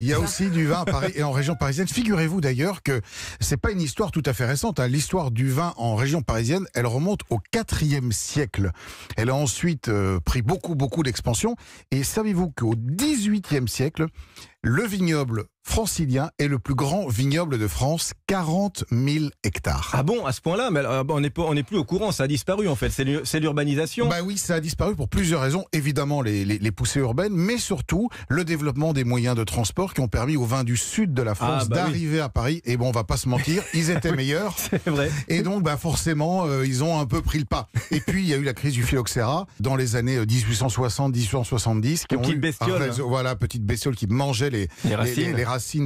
Il y a aussi du vin à Paris et en région parisienne. Figurez-vous d'ailleurs que c'est pas une histoire tout à fait récente. Hein. L'histoire du vin en région parisienne, elle remonte au IVe siècle. Elle a ensuite euh, pris beaucoup, beaucoup d'expansion. Et savez-vous qu'au XVIIIe siècle, le vignoble francilien est le plus grand vignoble de France, 40 000 hectares. Ah bon, à ce point-là Mais on n'est plus au courant, ça a disparu en fait, c'est l'urbanisation Bah oui, ça a disparu pour plusieurs raisons. Évidemment, les, poussées urbaines, mais surtout le développement des moyens de transport qui ont permis aux vins du sud de la ah France bah d'arriver à Paris. Et bon, on va pas se mentir, ils étaient meilleurs. C'est vrai. Et donc, bah forcément, euh, ils ont un peu pris le pas. Et puis, il y a eu la crise du phylloxéra dans les années 1860-1870. Euh, qui ont hein. Voilà, petite bestiole qui mangeait les, Les, racines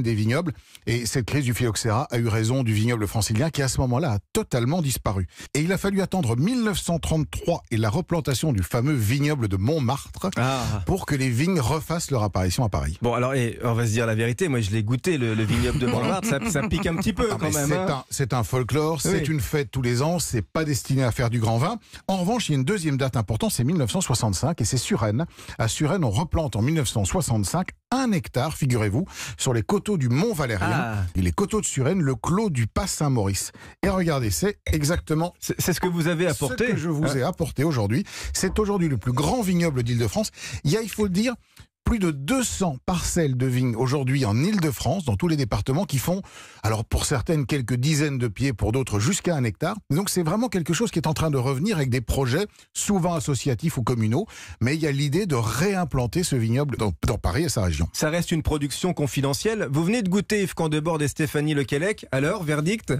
des vignobles. Et cette crise du phylloxéra a eu raison du vignoble francilien qui, à ce moment-là, a totalement disparu. Et il a fallu attendre 1933 et la replantation du fameux vignoble de Montmartre ah. pour que les vignes refassent leur apparition à Paris. Bon, alors, et on va se dire la vérité. Moi, je l'ai goûté, le, vignoble de Montmartre. ça, pique un petit peu ah, quand même. Hein. C'est un, folklore, c'est une fête tous les ans, c'est pas destiné à faire du grand vin. En revanche, il y a une deuxième date importante, c'est 1965 et c'est Suresnes. À Suresnes, on replante en 1965 un hectare, figurez-vous, sur les coteaux du Mont Valérien ah. et les coteaux de Suresnes, le clos du Pas Saint-Maurice. Et regardez, c'est exactement. C'est ce que vous avez apporté. je vous ah. ai apporté aujourd'hui. C'est aujourd'hui le plus grand vignoble d'Île-de-France. Il y a, il faut le dire, plus de 200 parcelles de vignes aujourd'hui en Ile-de-France, dans tous les départements, qui font, alors pour certaines, quelques dizaines de pieds, pour d'autres jusqu'à un hectare. Donc c'est vraiment quelque chose qui est en train de revenir avec des projets souvent associatifs ou communaux, mais il y a l'idée de réimplanter ce vignoble dans, Paris et sa région. Ça reste une production confidentielle. Vous venez de goûter Yves Candebord et Stéphanie Lequelec. Alors, verdict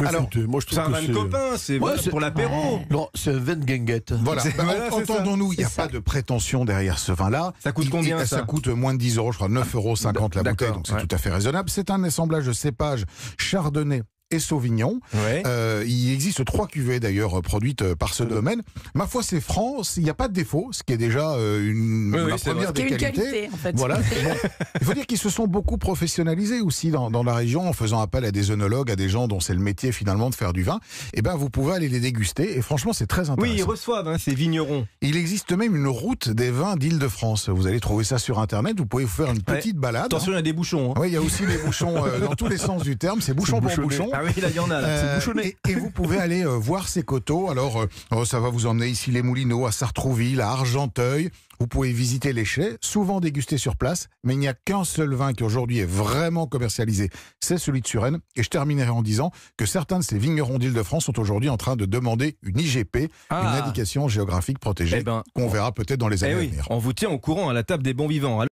Alors, moi, je c'est un vin de copain, c'est pour l'apéro. Non, c'est un vin de Voilà, bah, entendons-nous, il n'y a pas de prétention derrière ce vin-là. Ça coûte combien ça. coûte moins de 10 euros, je crois, 9,50 euros la bouteille, donc c'est tout à fait raisonnable. C'est un assemblage de cépages chardonnay et Sauvignon. Euh, il existe trois cuvées d'ailleurs produites euh, par ce domaine. Ma foi, c'est franc, il n'y a pas de défaut, ce qui est déjà euh, une oui, première Qualité, Voilà. il faut dire qu'ils se sont beaucoup professionnalisés aussi dans, la région en faisant appel à des œnologues, à des gens dont c'est le métier finalement de faire du vin. Et eh ben, vous pouvez aller les déguster et franchement, c'est très intéressant. Oui, ils reçoivent hein, ces vignerons. Il existe même une route des vins d'Île-de-France. Vous allez trouver ça sur internet. Vous pouvez vous faire une petite balade. Attention, il y a des bouchons. Hein. Oui, il y a aussi des bouchons dans tous les sens du terme. C'est bouchon pour bouchon. Ah ah oui, il y en a, c'est euh, Et, vous pouvez aller euh, voir ces coteaux. Alors, euh, oh, ça va vous emmener ici les Moulineaux, à Sartrouville, à Argenteuil. Vous pouvez visiter les chais, souvent dégustés sur place, mais il n'y a qu'un seul vin qui aujourd'hui est vraiment commercialisé, c'est celui de Suresnes. Et je terminerai en disant que certains de ces vignerons d'Île-de-France sont aujourd'hui en train de demander une IGP, ah. une indication géographique protégée, eh ben, qu'on verra peut-être dans les eh années à venir. On vous tient au courant à la table des bons vivants.